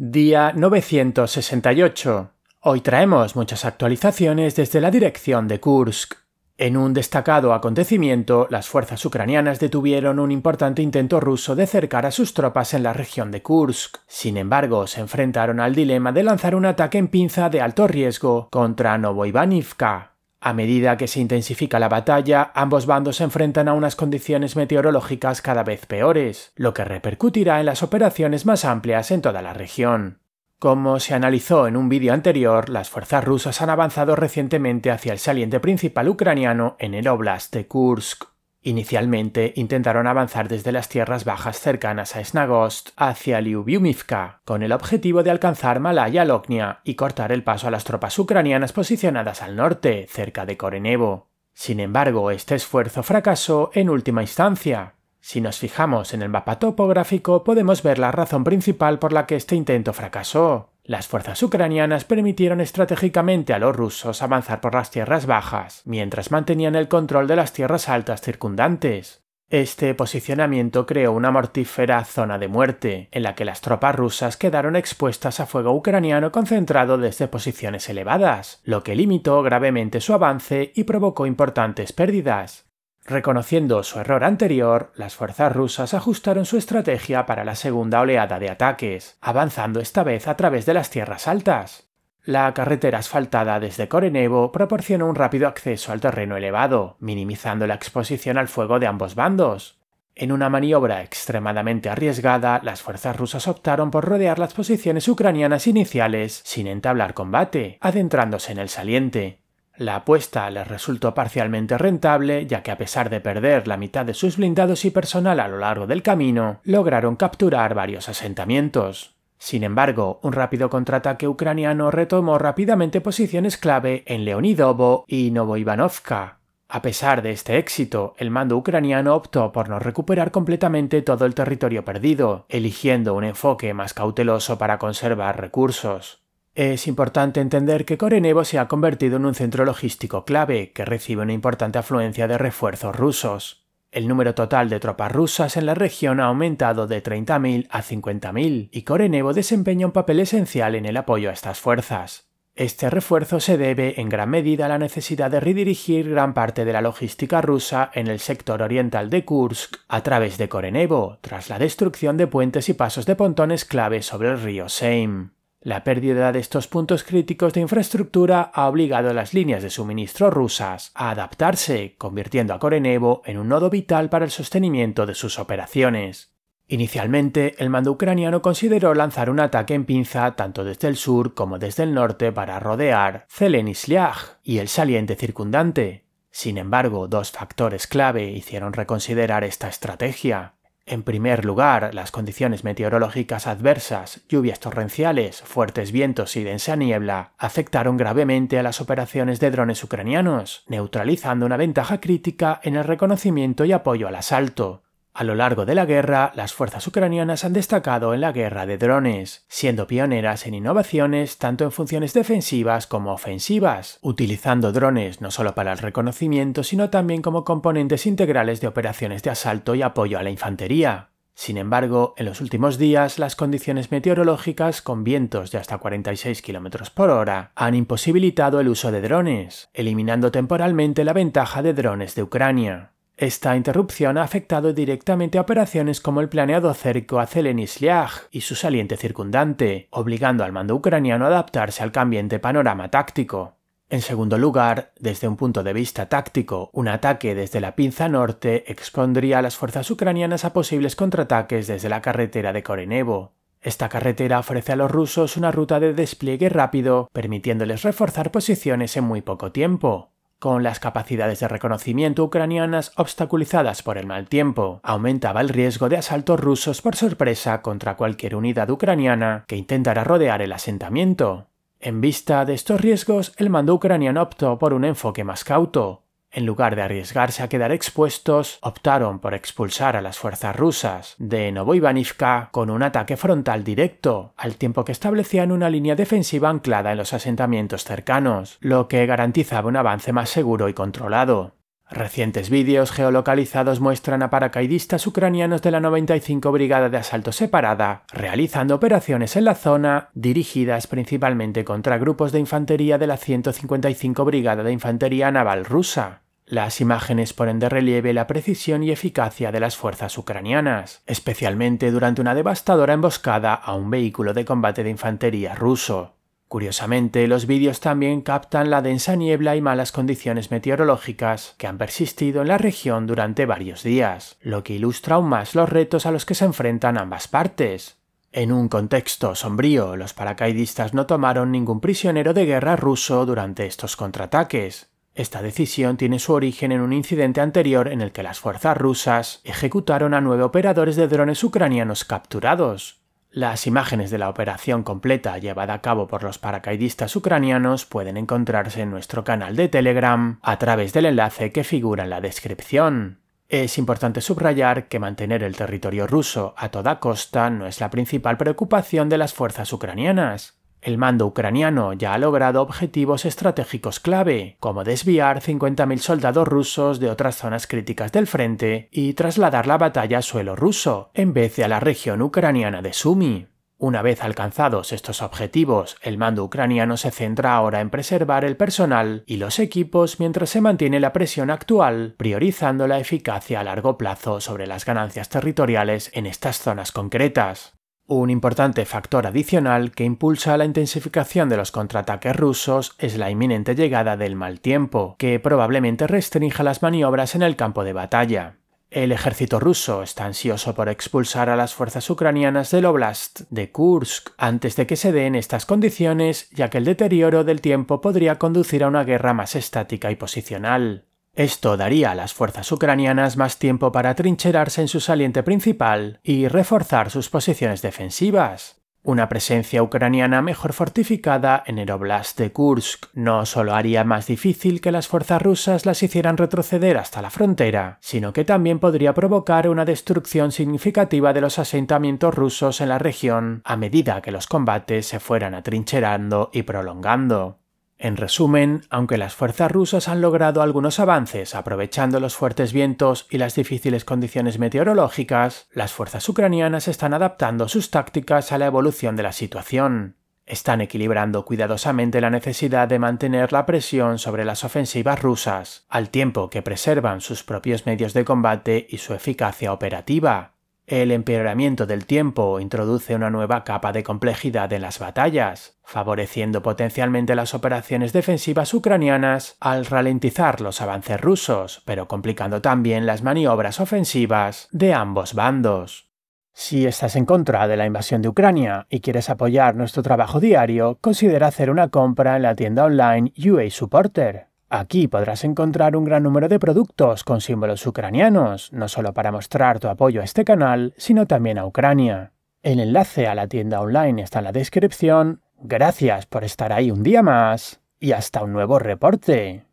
Día 968. Hoy traemos muchas actualizaciones desde la dirección de Kursk. En un destacado acontecimiento, las fuerzas ucranianas detuvieron un importante intento ruso de cercar a sus tropas en la región de Kursk. Sin embargo, se enfrentaron al dilema de lanzar un ataque en pinza de alto riesgo contra Novoivanivka, a medida que se intensifica la batalla, ambos bandos se enfrentan a unas condiciones meteorológicas cada vez peores, lo que repercutirá en las operaciones más amplias en toda la región. Como se analizó en un vídeo anterior, las fuerzas rusas han avanzado recientemente hacia el saliente principal ucraniano en el oblast de Kursk. Inicialmente intentaron avanzar desde las tierras bajas cercanas a Snagost hacia Lyubiumivka, con el objetivo de alcanzar Malaya Loknia y cortar el paso a las tropas ucranianas posicionadas al norte, cerca de Korenevo. Sin embargo, este esfuerzo fracasó en última instancia. Si nos fijamos en el mapa topográfico podemos ver la razón principal por la que este intento fracasó. Las fuerzas ucranianas permitieron estratégicamente a los rusos avanzar por las tierras bajas, mientras mantenían el control de las tierras altas circundantes. Este posicionamiento creó una mortífera zona de muerte, en la que las tropas rusas quedaron expuestas a fuego ucraniano concentrado desde posiciones elevadas, lo que limitó gravemente su avance y provocó importantes pérdidas. Reconociendo su error anterior, las fuerzas rusas ajustaron su estrategia para la segunda oleada de ataques, avanzando esta vez a través de las tierras altas. La carretera asfaltada desde Korenevo proporcionó un rápido acceso al terreno elevado, minimizando la exposición al fuego de ambos bandos. En una maniobra extremadamente arriesgada, las fuerzas rusas optaron por rodear las posiciones ucranianas iniciales sin entablar combate, adentrándose en el saliente. La apuesta les resultó parcialmente rentable, ya que a pesar de perder la mitad de sus blindados y personal a lo largo del camino, lograron capturar varios asentamientos. Sin embargo, un rápido contraataque ucraniano retomó rápidamente posiciones clave en Leonidovo y Novoivanovka. A pesar de este éxito, el mando ucraniano optó por no recuperar completamente todo el territorio perdido, eligiendo un enfoque más cauteloso para conservar recursos. Es importante entender que Korenevo se ha convertido en un centro logístico clave que recibe una importante afluencia de refuerzos rusos. El número total de tropas rusas en la región ha aumentado de 30.000 a 50.000 y Korenevo desempeña un papel esencial en el apoyo a estas fuerzas. Este refuerzo se debe en gran medida a la necesidad de redirigir gran parte de la logística rusa en el sector oriental de Kursk a través de Korenevo, tras la destrucción de puentes y pasos de pontones clave sobre el río Seim. La pérdida de estos puntos críticos de infraestructura ha obligado a las líneas de suministro rusas a adaptarse, convirtiendo a Korenevo en un nodo vital para el sostenimiento de sus operaciones. Inicialmente, el mando ucraniano consideró lanzar un ataque en pinza tanto desde el sur como desde el norte para rodear Zelenislaj y el saliente circundante. Sin embargo, dos factores clave hicieron reconsiderar esta estrategia. En primer lugar, las condiciones meteorológicas adversas, lluvias torrenciales, fuertes vientos y densa niebla, afectaron gravemente a las operaciones de drones ucranianos, neutralizando una ventaja crítica en el reconocimiento y apoyo al asalto. A lo largo de la guerra, las fuerzas ucranianas han destacado en la guerra de drones, siendo pioneras en innovaciones tanto en funciones defensivas como ofensivas, utilizando drones no solo para el reconocimiento, sino también como componentes integrales de operaciones de asalto y apoyo a la infantería. Sin embargo, en los últimos días, las condiciones meteorológicas con vientos de hasta 46 km por hora han imposibilitado el uso de drones, eliminando temporalmente la ventaja de drones de Ucrania. Esta interrupción ha afectado directamente a operaciones como el planeado cerco a Zelenislyaj y su saliente circundante, obligando al mando ucraniano a adaptarse al cambiante panorama táctico. En segundo lugar, desde un punto de vista táctico, un ataque desde la pinza norte expondría a las fuerzas ucranianas a posibles contraataques desde la carretera de Korenevo. Esta carretera ofrece a los rusos una ruta de despliegue rápido, permitiéndoles reforzar posiciones en muy poco tiempo. Con las capacidades de reconocimiento ucranianas obstaculizadas por el mal tiempo, aumentaba el riesgo de asaltos rusos por sorpresa contra cualquier unidad ucraniana que intentara rodear el asentamiento. En vista de estos riesgos, el mando ucraniano optó por un enfoque más cauto, en lugar de arriesgarse a quedar expuestos, optaron por expulsar a las fuerzas rusas de Novoivanivka con un ataque frontal directo, al tiempo que establecían una línea defensiva anclada en los asentamientos cercanos, lo que garantizaba un avance más seguro y controlado. Recientes vídeos geolocalizados muestran a paracaidistas ucranianos de la 95 Brigada de Asalto Separada realizando operaciones en la zona dirigidas principalmente contra grupos de infantería de la 155 Brigada de Infantería Naval rusa. Las imágenes ponen de relieve la precisión y eficacia de las fuerzas ucranianas, especialmente durante una devastadora emboscada a un vehículo de combate de infantería ruso. Curiosamente, los vídeos también captan la densa niebla y malas condiciones meteorológicas que han persistido en la región durante varios días, lo que ilustra aún más los retos a los que se enfrentan ambas partes. En un contexto sombrío, los paracaidistas no tomaron ningún prisionero de guerra ruso durante estos contraataques. Esta decisión tiene su origen en un incidente anterior en el que las fuerzas rusas ejecutaron a nueve operadores de drones ucranianos capturados, las imágenes de la operación completa llevada a cabo por los paracaidistas ucranianos pueden encontrarse en nuestro canal de Telegram a través del enlace que figura en la descripción. Es importante subrayar que mantener el territorio ruso a toda costa no es la principal preocupación de las fuerzas ucranianas. El mando ucraniano ya ha logrado objetivos estratégicos clave, como desviar 50.000 soldados rusos de otras zonas críticas del frente y trasladar la batalla a suelo ruso, en vez de a la región ucraniana de Sumi. Una vez alcanzados estos objetivos, el mando ucraniano se centra ahora en preservar el personal y los equipos mientras se mantiene la presión actual, priorizando la eficacia a largo plazo sobre las ganancias territoriales en estas zonas concretas. Un importante factor adicional que impulsa la intensificación de los contraataques rusos es la inminente llegada del mal tiempo, que probablemente restrinja las maniobras en el campo de batalla. El ejército ruso está ansioso por expulsar a las fuerzas ucranianas del Oblast de Kursk antes de que se den estas condiciones, ya que el deterioro del tiempo podría conducir a una guerra más estática y posicional. Esto daría a las fuerzas ucranianas más tiempo para trincherarse en su saliente principal y reforzar sus posiciones defensivas. Una presencia ucraniana mejor fortificada en el oblast de Kursk no solo haría más difícil que las fuerzas rusas las hicieran retroceder hasta la frontera, sino que también podría provocar una destrucción significativa de los asentamientos rusos en la región a medida que los combates se fueran atrincherando y prolongando. En resumen, aunque las fuerzas rusas han logrado algunos avances aprovechando los fuertes vientos y las difíciles condiciones meteorológicas, las fuerzas ucranianas están adaptando sus tácticas a la evolución de la situación. Están equilibrando cuidadosamente la necesidad de mantener la presión sobre las ofensivas rusas, al tiempo que preservan sus propios medios de combate y su eficacia operativa. El empeoramiento del tiempo introduce una nueva capa de complejidad en las batallas, favoreciendo potencialmente las operaciones defensivas ucranianas al ralentizar los avances rusos, pero complicando también las maniobras ofensivas de ambos bandos. Si estás en contra de la invasión de Ucrania y quieres apoyar nuestro trabajo diario, considera hacer una compra en la tienda online UA Supporter. Aquí podrás encontrar un gran número de productos con símbolos ucranianos, no solo para mostrar tu apoyo a este canal, sino también a Ucrania. El enlace a la tienda online está en la descripción. Gracias por estar ahí un día más y hasta un nuevo reporte.